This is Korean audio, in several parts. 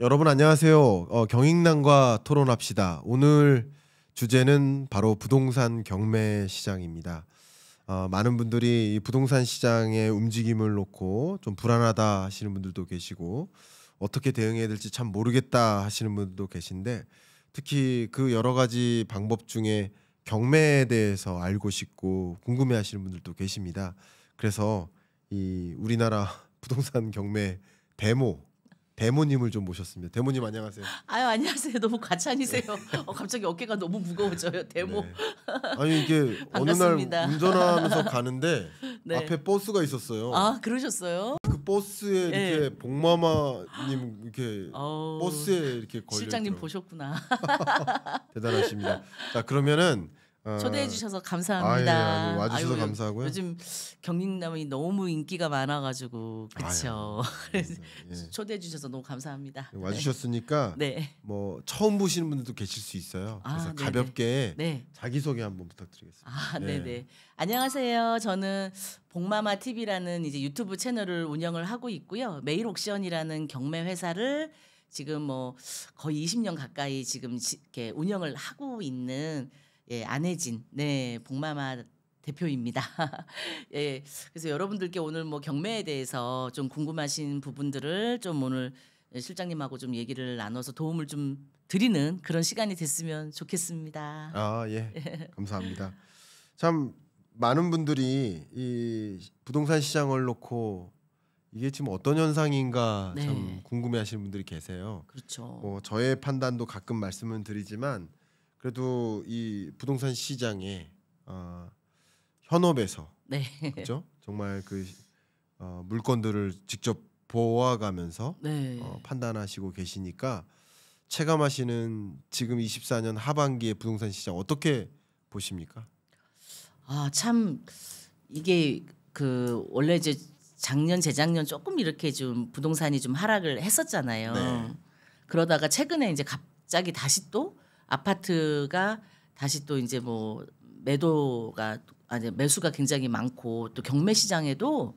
여러분 안녕하세요. 어, 경익난과 토론합시다. 오늘 주제는 바로 부동산 경매 시장입니다. 어, 많은 분들이 이 부동산 시장의 움직임을 놓고 좀 불안하다 하시는 분들도 계시고 어떻게 대응해야 될지 참 모르겠다 하시는 분들도 계신데 특히 그 여러 가지 방법 중에 경매에 대해서 알고 싶고 궁금해 하시는 분들도 계십니다. 그래서 이 우리나라 부동산 경매 데모 대모님을 좀 모셨습니다. 대모님 안녕하세요. 아유 안녕하세요. 너무 과찬이세요. 네. 어, 갑자기 어깨가 너무 무거워져요. 대모. 네. 아니 이게 어느 날 운전하면서 가는데 네. 앞에 버스가 있었어요. 아 그러셨어요? 그 버스에 네. 이렇게 복마마님 이렇게 어 버스에 이렇게 걸려. 실장님 보셨구나. 대단하십니다. 자 그러면은. 예. 초대해 주셔서 감사합니다. 예, 아유, 와주셔서 아유, 감사하고요. 요즘 경림남이 너무 인기가 많아가지고 그렇죠. 예. 초대해 주셔서 너무 감사합니다. 예, 네. 와주셨으니까 네. 뭐 처음 보시는 분들도 계실 수 있어요. 아, 그래서 아, 가볍게 네. 자기 소개 한번 부탁드리겠습니다. 아, 네. 안녕하세요. 저는 복마마 TV라는 이제 유튜브 채널을 운영을 하고 있고요. 메일 옥션이라는 경매 회사를 지금 뭐 거의 20년 가까이 지금 이렇게 운영을 하고 있는 예, 안혜진 네 복마마 대표입니다. 예, 그래서 여러분들께 오늘 뭐 경매에 대해서 좀 궁금하신 부분들을 좀 오늘 실장님하고 좀 얘기를 나눠서 도움을 좀 드리는 그런 시간이 됐으면 좋겠습니다. 아 예, 감사합니다. 참 많은 분들이 이 부동산 시장을 놓고 이게 지금 어떤 현상인가 네. 참 궁금해하시는 분들이 계세요. 그렇죠. 뭐 저의 판단도 가끔 말씀은 드리지만 그래도 이 부동산 시장에 어, 현업에서 네. 그렇죠? 정말 그 어, 물건들을 직접 보아가면서 네. 어, 판단하시고 계시니까 체감하시는 지금 24년 하반기의 부동산 시장 어떻게 보십니까? 아참 이게 그 원래 이제 작년 재작년 조금 이렇게 좀 부동산이 좀 하락을 했었잖아요. 네. 그러다가 최근에 이제 갑자기 다시 또 아파트가 다시 또 이제 뭐 매도가 아니 매수가 굉장히 많고 또 경매 시장에도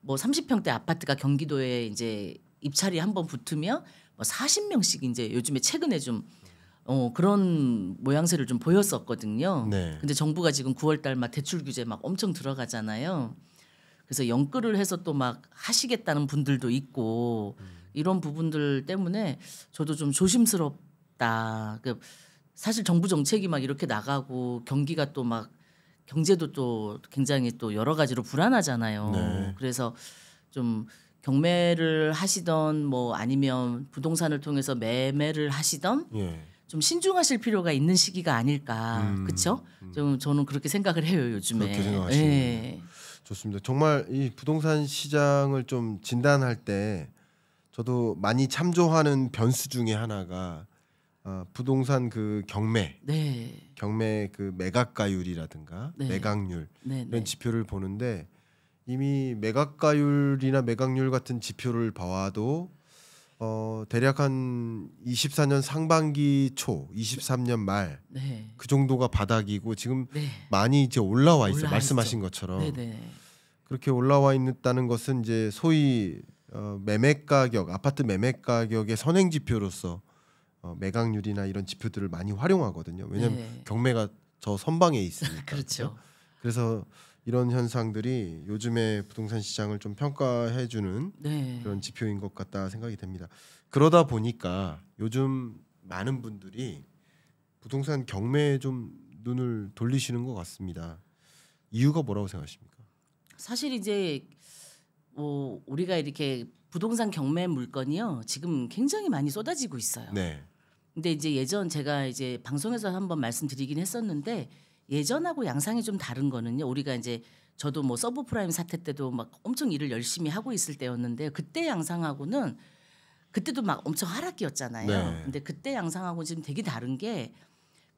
뭐 30평대 아파트가 경기도에 이제 입찰이 한 번 붙으면 뭐 40명씩 이제 요즘에 최근에 좀 어, 그런 모양새를 좀 보였었거든요. 네. 근데 정부가 지금 9월 달막 대출 규제 막 엄청 들어가잖아요. 그래서 연끌을 해서 또 막 하시겠다는 분들도 있고 음. 이런 부분들 때문에 저도 좀 조심스럽다. 그러니까 사실 정부 정책이 막 이렇게 나가고 경기가 또 막 경제도 또 굉장히 또 여러 가지로 불안하잖아요. 네. 그래서 좀 경매를 하시던 뭐 아니면 부동산을 통해서 매매를 하시던 예. 좀 신중하실 필요가 있는 시기가 아닐까 음, 그렇죠? 음. 좀 저는 그렇게 생각을 해요 요즘에. 그렇게 생각하시는 예. 좋습니다. 정말 이 부동산 시장을 좀 진단할 때 저도 많이 참조하는 변수 중에 하나가 어, 부동산 그 경매, 네. 경매 그 매각가율이라든가 네. 매각률 네, 네, 이런 지표를 보는데 이미 매각가율이나 매각률 같은 지표를 봐와도 어, 대략 한 24년 상반기 초, 23년 말 그 정도가 바닥이고 지금 네. 많이 이제 올라와 있어 올라와 말씀하신 것처럼 그렇게 올라와 있다는 것은 이제 소위 어, 매매 가격, 아파트 매매 가격의 선행 지표로서 어, 매각률이나 이런 지표들을 많이 활용하거든요. 왜냐하면 네. 예. 경매가 저 선방에 있으니까. 그렇죠. 그래서 이런 현상들이 요즘에 부동산 시장을 좀 평가해주는 네. 그런 지표인 것 같다 생각이 됩니다. 그러다 보니까 요즘 많은 분들이 부동산 경매에 좀 눈을 돌리시는 것 같습니다. 이유가 뭐라고 생각하십니까? 사실 이제 뭐 우리가 이렇게 부동산 경매 물건이요 지금 굉장히 많이 쏟아지고 있어요. 네. 근데 이제 예전 제가 이제 방송에서 한번 말씀드리긴 했었는데 예전하고 양상이 좀 다른 거는요. 우리가 이제 저도 뭐 서브프라임 사태 때도 막 엄청 일을 열심히 하고 있을 때였는데 그때 양상하고는 그때도 막 엄청 하락기였잖아요. 네. 근데 그때 양상하고 지금 되게 다른 게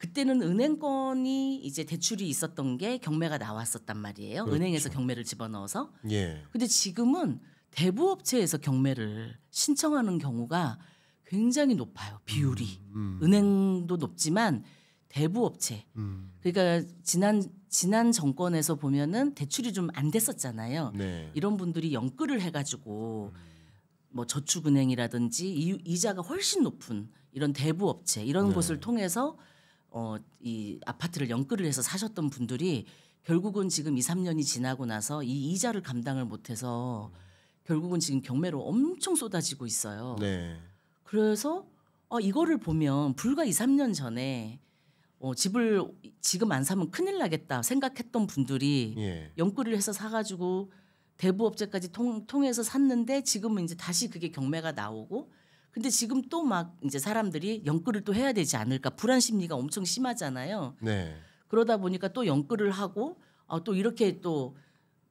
그때는 은행권이 이제 대출이 있었던 게 경매가 나왔었단 말이에요. 그렇죠. 은행에서 경매를 집어넣어서. 예. 근데 지금은 대부업체에서 경매를 신청하는 경우가 굉장히 높아요. 비율이. 음, 음. 은행도 높지만 대부업체. 음. 그러니까 지난 지난 정권에서 보면은 대출이 좀 안 됐었잖아요. 네. 이런 분들이 연끌을 해가지고 음. 뭐 저축은행이라든지 이, 이자가 훨씬 높은 이런 대부업체 이런 네. 곳을 통해서 어, 이 아파트를 연끌을 해서 사셨던 분들이 결국은 지금 2, 3년이 지나고 나서 이 이자를 감당을 못해서 결국은 지금 경매로 엄청 쏟아지고 있어요. 네. 그래서 어, 이거를 보면 불과 2, 3년 전에 어, 집을 지금 안 사면 큰일 나겠다 생각했던 분들이 예. 연끌을 해서 사가지고 대부업체까지 통, 통해서 샀는데 지금은 이제 다시 그게 경매가 나오고 근데 지금 또 막 이제 사람들이 연끌을 또 해야 되지 않을까 불안 심리가 엄청 심하잖아요. 네. 그러다 보니까 또 연끌을 하고 아, 또 이렇게 또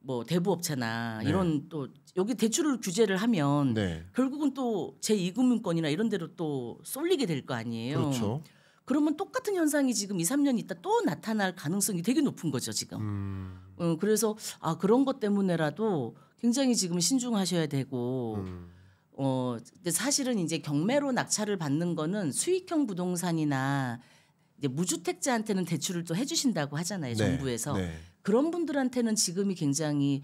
뭐 대부업체나 네. 이런 또 여기 대출을 규제를 하면 네. 결국은 또 제2금융권이나 이런 데로 또 쏠리게 될 거 아니에요. 그렇죠. 그러면 똑같은 현상이 지금 2, 3년 있다 또 나타날 가능성이 되게 높은 거죠, 지금. 음. 어, 그래서 아, 그런 것 때문에라도 굉장히 지금 신중하셔야 되고 음. 어 근데 사실은 이제 경매로 낙찰을 받는 거는 수익형 부동산이나 이제 무주택자한테는 대출을 또 해주신다고 하잖아요 네. 정부에서 네. 그런 분들한테는 지금이 굉장히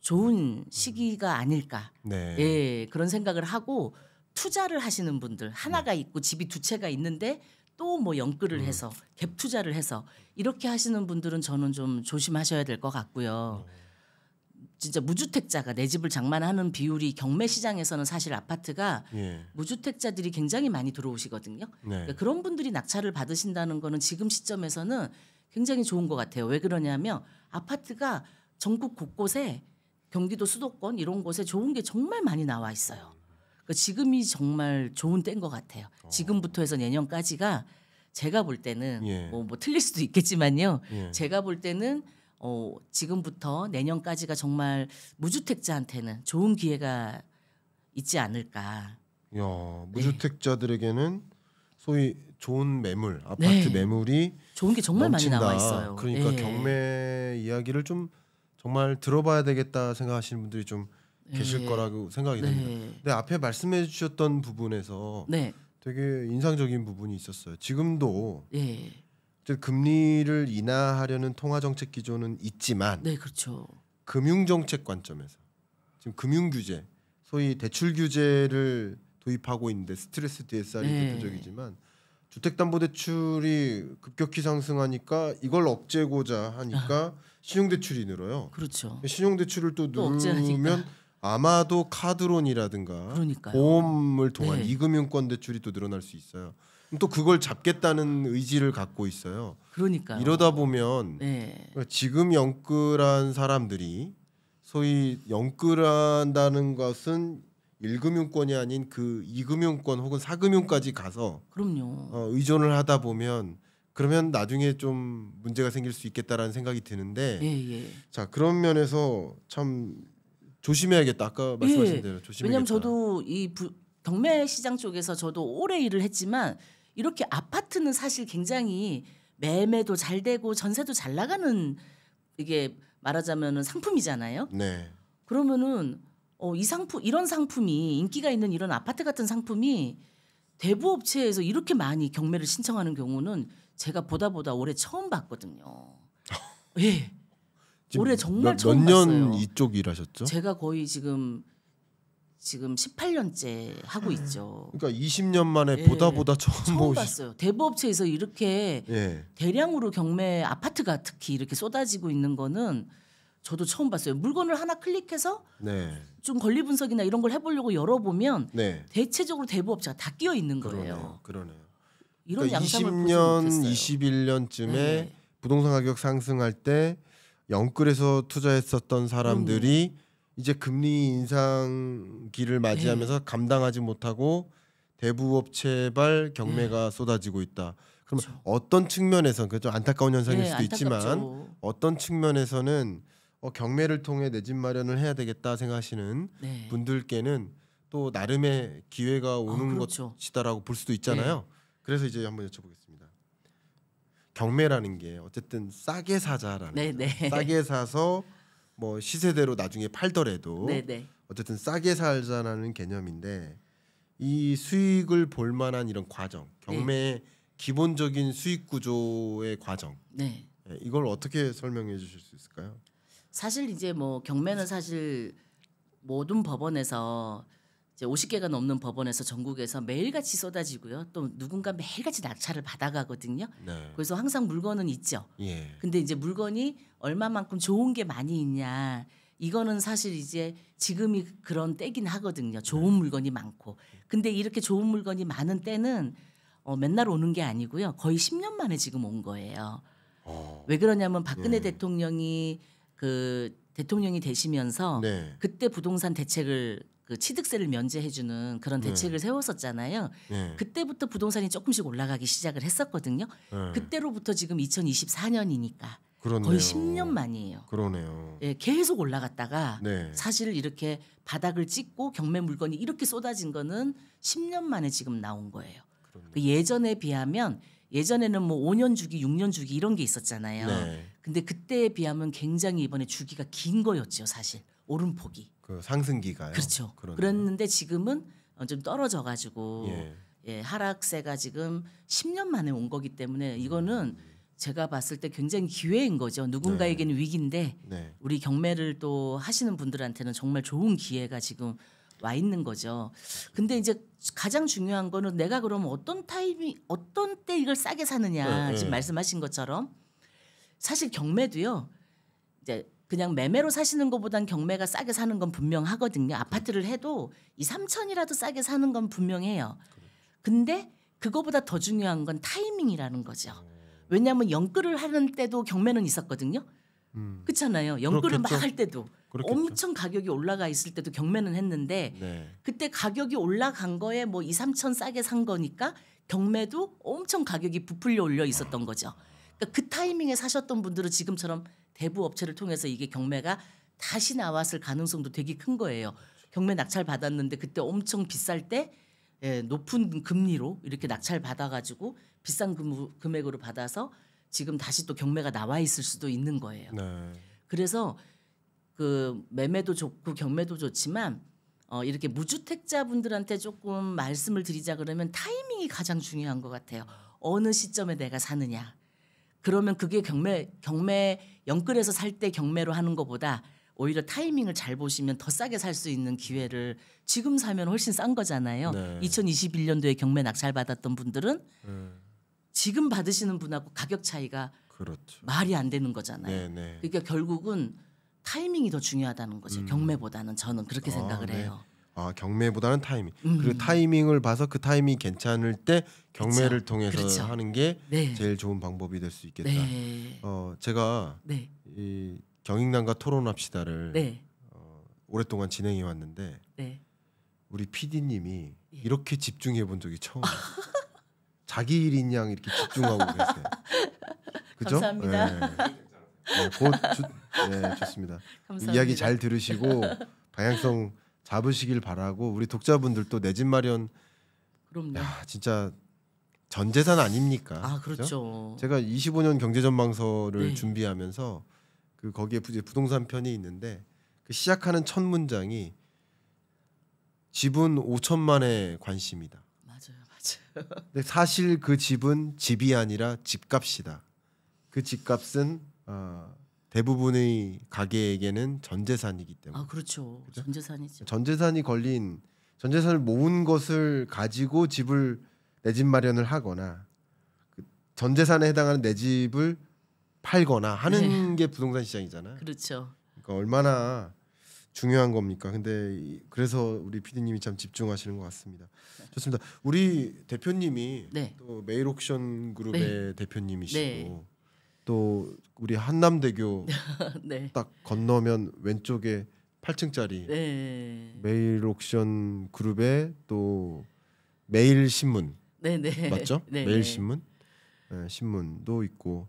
좋은 시기가 아닐까 네. 예 그런 생각을 하고 투자를 하시는 분들 하나가 네. 있고 집이 두 채가 있는데 또 뭐 연끌을 음. 해서 갭 투자를 해서 이렇게 하시는 분들은 저는 좀 조심하셔야 될 것 같고요. 음. 진짜 무주택자가 내 집을 장만하는 비율이 경매 시장에서는 사실 아파트가 예. 무주택자들이 굉장히 많이 들어오시거든요. 네. 그러니까 그런 분들이 낙찰을 받으신다는 거는 지금 시점에서는 굉장히 좋은 것 같아요. 왜 그러냐면 아파트가 전국 곳곳에 경기도 수도권 이런 곳에 좋은 게 정말 많이 나와 있어요. 그러니까 지금이 정말 좋은 때인 것 같아요. 어. 지금부터 해서 내년까지가 제가 볼 때는 예. 뭐, 뭐 틀릴 수도 있겠지만요. 예. 제가 볼 때는 어, 지금부터 내년까지가 정말 무주택자한테는 좋은 기회가 있지 않을까. 야, 네. 무주택자들에게는 네. 소위 좋은 매물, 아파트 네. 매물이 좋은 게 정말 넘친다. 많이 나와 있어요. 그러니까 네. 경매 이야기를 좀 정말 들어봐야 되겠다 생각하시는 분들이 좀 계실 예. 거라고 생각이 네. 됩니다. 근데 앞에 말씀해 주셨던 부분에서 네. 되게 인상적인 부분이 있었어요. 지금도 예. 금리를 인하하려는 통화 정책 기조는 있지만 네, 그렇죠. 금융 정책 관점에서 지금 금융 규제, 소위 대출 규제를 도입하고 있는데 스트레스 DSR이 네. 대표적이지만 주택담보대출이 급격히 상승하니까 이걸 억제고자 하니까 아. 신용대출이 늘어요. 그렇죠. 신용대출을 또, 또 늘면 아마도 카드론이라든가 그러니까요. 보험을 통한 네. 이금융권 대출이 또 늘어날 수 있어요. 또 그걸 잡겠다는 의지를 갖고 있어요. 그러니까 이러다 보면 네. 지금 영끌한 사람들이 소위 영끌한다는 것은 일금융권이 아닌 그 이금융권 혹은 사금융까지 가서 그럼요. 어, 의존을 하다 보면 그러면 나중에 좀 문제가 생길 수 있겠다라는 생각이 드는데 예, 예. 자 그런 면에서 참 조심해야겠다. 아까 예. 말씀하신 예. 대로 조심해야겠다. 왜냐하면 저도 이 부, 경매 시장 쪽에서 저도 오래 일을 했지만 이렇게 아파트는 사실 굉장히 매매도 잘 되고 전세도 잘 나가는 이게 말하자면은 상품이잖아요. 네. 그러면은 어, 이 상품 이런 상품이 인기가 있는 이런 아파트 같은 상품이 대부 업체에서 이렇게 많이 경매를 신청하는 경우는 제가 보다 보다 올해 처음 봤거든요. 예. 올해 정말 처음 몇년 이쪽 일하셨죠? 제가 거의 지금 지금 18년째 하고 있죠. 그러니까 20년 만에 예. 보다 보다 처음, 처음 보시... 봤어요. 대부업체에서 이렇게 예. 대량으로 경매 아파트가 특히 이렇게 쏟아지고 있는 거는 저도 처음 봤어요. 물건을 하나 클릭해서 네. 좀 권리 분석이나 이런 걸 해보려고 열어보면 네. 대체적으로 대부업체가 다 끼어 있는 거예요. 그러네요. 그러네요. 이런 그러니까 양상을 20년, 21년쯤에 네. 부동산 가격 상승할 때 영끌에서 투자했었던 사람들이 음. 이제 금리 인상기를 맞이하면서 네. 감당하지 못하고 대부업체발 경매가 네. 쏟아지고 있다. 그럼 그렇죠. 어떤 측면에서 그좀 안타까운 현상일 네, 수도 안타깝죠. 있지만 어떤 측면에서는 어, 경매를 통해 내 집 마련을 해야 되겠다 생각하시는 네. 분들께는 또 나름의 기회가 오는 아, 그렇죠. 것이다라고 볼 수도 있잖아요. 네. 그래서 이제 한번 여쭤보겠습니다. 경매라는 게 어쨌든 싸게 사자라는 네네. 네. 싸게 사서 뭐 시세대로 나중에 팔더라도 네네. 네. 어쨌든 싸게 살자라는 개념인데 이 수익을 볼 만한 이런 과정 네. 경매 네. 기본적인 수익 구조의 과정 네. 예, 이걸 어떻게 설명해 주실 수 있을까요? 사실 이제 뭐 경매는 사실 모든 법원에서 이제 50개가 넘는 법원에서 전국에서 매일같이 쏟아지고요. 또 누군가 매일같이 낙찰을 받아가거든요. 네. 그래서 항상 물건은 있죠. 예. 근데 이제 물건이 얼마만큼 좋은 게 많이 있냐. 이거는 사실 이제 지금이 그런 때긴 하거든요. 좋은 네. 물건이 많고. 근데 이렇게 좋은 물건이 많은 때는 어, 맨날 오는 게 아니고요. 거의 10년 만에 지금 온 거예요. 어. 왜 그러냐면 박근혜 네. 대통령이 그 대통령이 되시면서 네. 그때 부동산 대책을 그 취득세를 면제해주는 그런 네. 대책을 네. 세웠었잖아요. 네. 그때부터 부동산이 조금씩 올라가기 시작을 했었거든요. 네. 그때로부터 지금 2024년이니까 그러네요. 거의 10년 만이에요. 그러네요. 예, 계속 올라갔다가 네. 사실 이렇게 바닥을 찍고 경매 물건이 이렇게 쏟아진 거는 10년 만에 지금 나온 거예요. 그 예전에 비하면 예전에는 뭐 5년 주기, 6년 주기 이런 게 있었잖아요. 네. 근데 그때에 비하면 굉장히 이번에 주기가 긴 거였죠, 사실. 오름폭이. 그 상승기가요. 그렇죠. 그러네요. 그랬는데 지금은 어, 좀 떨어져 가지고 예. 예. 하락세가 지금 10년 만에 온 거기 때문에 이거는 음. 제가 봤을 때 굉장히 기회인 거죠. 누군가에게는 네. 위기인데 네. 우리 경매를 또 하시는 분들한테는 정말 좋은 기회가 지금 와 있는 거죠. 근데 이제 가장 중요한 거는 내가 그럼 어떤 타이밍 어떤 때 이걸 싸게 사느냐 네, 네, 지금 말씀하신 것처럼 사실 경매도요. 이제 그냥 매매로 사시는 것보단 경매가 싸게 사는 건 분명하거든요. 아파트를 해도 이 3천이라도 싸게 사는 건 분명해요. 근데 그거보다 더 중요한 건 타이밍이라는 거죠. 왜냐하면 영끌을 하는 때도 경매는 있었거든요. 음. 그렇잖아요. 영끌을 막 할 때도 그렇겠죠. 엄청 가격이 올라가 있을 때도 경매는 했는데 네. 그때 가격이 올라간 거에 뭐 2, 3천 싸게 산 거니까 경매도 엄청 가격이 부풀려 올려 있었던 거죠. 그러니까 그 타이밍에 사셨던 분들은 지금처럼 대부 업체를 통해서 이게 경매가 다시 나왔을 가능성도 되게 큰 거예요. 경매 낙찰 받았는데 그때 엄청 비쌀 때 예, 높은 금리로 이렇게 낙찰 받아가지고 비싼 금, 금액으로 받아서 지금 다시 또 경매가 나와 있을 수도 있는 거예요. 네. 그래서 그 매매도 좋고 경매도 좋지만 어, 이렇게 무주택자분들한테 조금 말씀을 드리자 그러면 타이밍이 가장 중요한 것 같아요. 어느 시점에 내가 사느냐. 그러면 그게 경매 경매 영끌에서 살 때 경매로 하는 것보다 오히려 타이밍을 잘 보시면 더 싸게 살 수 있는 기회를 지금 사면 훨씬 싼 거잖아요. 네. 2021년도에 경매 낙찰 받았던 분들은 음. 지금 받으시는 분하고 가격 차이가 그렇죠. 말이 안 되는 거잖아요. 네네. 네. 그러니까 결국은 타이밍이 더 중요하다는 거죠. 음. 경매보다는 저는 그렇게 아, 생각을 아, 해요. 아 경매보다는 타이밍 음. 그리고 타이밍을 봐서 그 타이밍이 괜찮을 때 경매를 그쵸. 통해서 그렇죠. 하는 게 네. 제일 좋은 방법이 될 수 있겠다 네. 어 제가 네. 이경인난과 토론합시다를 네. 어, 오랫동안 진행해 왔는데 네. 우리 피디님이 예. 이렇게 집중해 본 적이 처음 자기 일인 양 이렇게 집중하고 계세요 그죠? 감사합니다 네. 네, 어, 고, 주, 네 좋습니다 감사합니다. 이야기 잘 들으시고 방향성 잡으시길 바라고 우리 독자분들도 내 집 마련 그럼요. 야, 진짜 전 재산 아닙니까? 아 그렇죠. 그렇죠? 제가 25년 경제 전망서를 네. 준비하면서 그 거기에 부동산 편이 있는데 그 시작하는 첫 문장이 집은 5천만의 관심이다. 맞아요, 맞아요. 근데 사실 그 집은 집이 아니라 집값이다. 그 집값은 어, 대부분의 가게에게는 전재산이기 때문에 아 그렇죠. 그렇죠? 전재산이죠. 전재산이 걸린 전재산을 모은 것을 가지고 집을 내 집 마련을 하거나 그 전재산에 해당하는 내 집을 팔거나 하는 네. 게 부동산 시장이잖아요. 그렇죠. 그러니까 얼마나 중요한 겁니까? 근데 그래서 우리 PD님이 참 집중하시는 것 같습니다. 네. 좋습니다. 우리 대표님이 네. 또 메일 옥션 그룹의 네. 대표님이시고 네. 또 우리 한남대교 네. 딱 건너면 왼쪽에 8층짜리 네. 메일 옥션 그룹의 또메일 신문 네네. 네. 맞죠? 네네. 네. 일 신문 네, 신문도 있고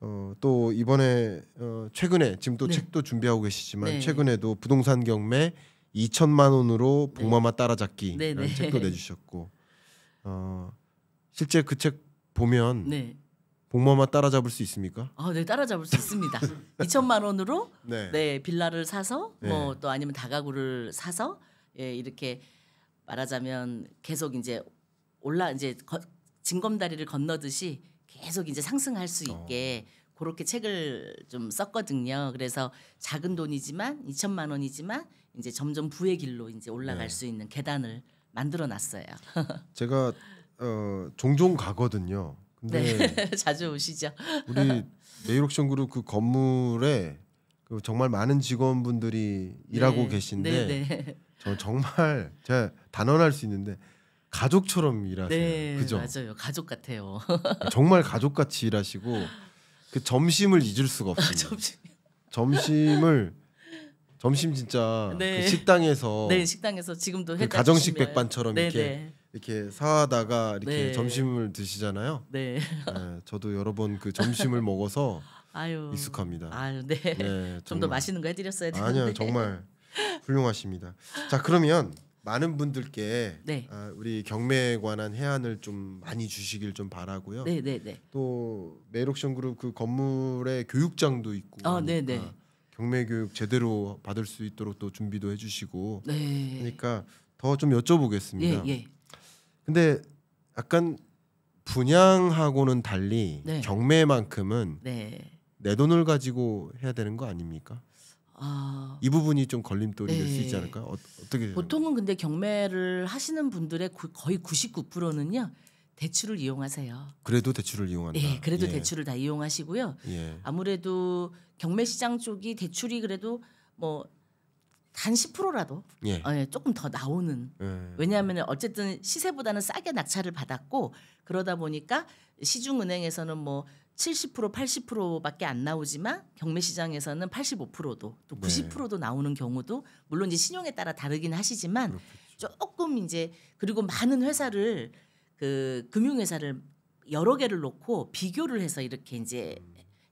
어, 또 이번에 어, 최근에 지금 또 네. 책도 준비하고 계시지만 네. 최근에도 부동산 경매 2천만 원으로 복마마 따라잡기라는 책도 내주셨고 어, 실제 그 책 보면 복마만 따라잡을 수 있습니까? 아, 네, 따라잡을 수 있습니다. 2천만 원으로 네. 네 빌라를 사서 네. 뭐또 아니면 다가구를 사서 예, 이렇게 말하자면 계속 이제 올라 이제 거, 진검다리를 건너듯이 계속 이제 상승할 수 있게 어. 그렇게 책을 좀 썼거든요. 그래서 작은 돈이지만 2천만 원이지만 이제 점점 부의 길로 이제 올라갈 네. 수 있는 계단을 만들어 놨어요. 제가 어, 종종 가거든요. 네. 네. 자주 오시죠. 우리 네이록션 그룹 그 건물에 그 정말 많은 직원분들이 네. 일하고 계신데 네, 네. 저 정말 제가 단언할 수 있는데 가족처럼 일하세요. 네, 그죠? 맞아요. 가족 같아요. 정말 가족같이 일하시고 그 점심을 잊을 수가 아, 없어요 점심. 점심을 점심 진짜 네. 그 식당에서 네 식당에서 지금도 그 가정식 백반처럼 이렇게 이렇게 사다가 이렇게 네. 점심을 드시잖아요. 네. 네 저도 여러 번 그 점심을 먹어서 아유, 익숙합니다. 아유, 네. 네 좀 더 맛있는 거 해드렸어야 되는데. 아니요, 정말 훌륭하십니다. 자, 그러면 많은 분들께 네. 아, 우리 경매에 관한 해안을 좀 많이 주시길 좀 바라고요. 네, 네, 네. 또메이옥션 그룹 그 건물에 교육장도 있고. 아, 네, 네. 경매 교육 제대로 받을 수 있도록 또 준비도 해주시고. 네. 그러니까 더 좀 여쭤보겠습니다. 예, 예. 근데 약간 분양하고는 달리 네. 경매만큼은 네. 내 돈을 가지고 해야 되는 거 아닙니까? 아... 이 부분이 좀 걸림돌이 네. 될수 있지 않을까요? 어, 떻게 보통은 근데 경매를 하시는 분들의 거의 99%는요. 대출을 이용하세요. 그래도 대출을 이용한다. 네, 그래도 예. 대출을 다 이용하시고요. 예. 아무래도 경매 시장 쪽이 대출이 그래도 뭐단 10%라도 예. 어, 예, 조금 더 나오는 예. 왜냐하면 어쨌든 시세보다는 싸게 낙찰을 받았고 그러다 보니까 시중은행에서는 뭐 70% 80%밖에 안 나오지만 경매 시장에서는 85%도 또 90%도 네. 나오는 경우도 물론 이제 신용에 따라 다르긴 하시지만 그렇겠죠. 조금 이제 그리고 많은 회사를 그 금융회사를 여러 개를 놓고 비교를 해서 이렇게 이제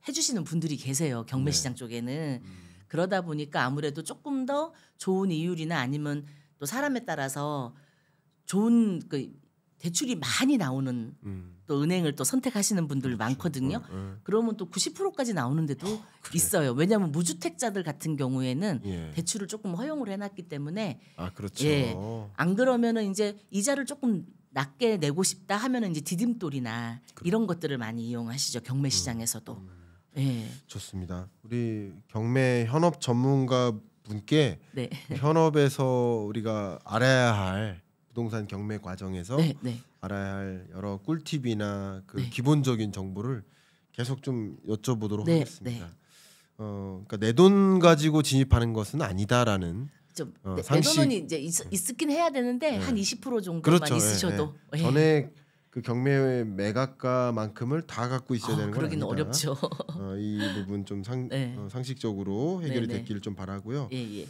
해주시는 분들이 계세요 경매 시장 네. 쪽에는. 음. 그러다 보니까 아무래도 조금 더 좋은 이율이나 아니면 또 사람에 따라서 좋은 그 대출이 많이 나오는 음. 또 은행을 또 선택하시는 분들 그렇죠. 많거든요. 어, 어. 그러면 또 90%까지 나오는 데도 어, 그래. 있어요. 왜냐하면 무주택자들 같은 경우에는 예. 대출을 조금 허용을 해놨기 때문에 아 그렇죠. 예. 안 그러면은 이제 이자를 조금 낮게 내고 싶다 하면은 이제 디딤돌이나 그래. 그렇죠. 이런 것들을 많이 이용하시죠 경매 음. 시장에서도. 음. 네. 좋습니다. 우리 경매 현업 전문가 분께 네. 현업에서 우리가 알아야 할 부동산 경매 과정에서 네, 네. 알아야 할 여러 꿀팁이나 그 네. 기본적인 정보를 계속 좀 여쭤보도록 네, 하겠습니다. 네. 어, 그러니까 내 돈 가지고 진입하는 것은 아니다라는 좀 어, 내, 상식. 내 돈은 이제 있, 있긴 해야 되는데 한 20% 정도만 그렇죠, 예, 있으셔도 예. 전에 그 경매 매각가만큼을 다 갖고 있어야 아, 되는 건 아니다. 어렵죠. 어, 이 부분 좀 상, 네. 어, 상식적으로 해결이 네네. 네. 됐기를 좀 바라고요. 예, 예.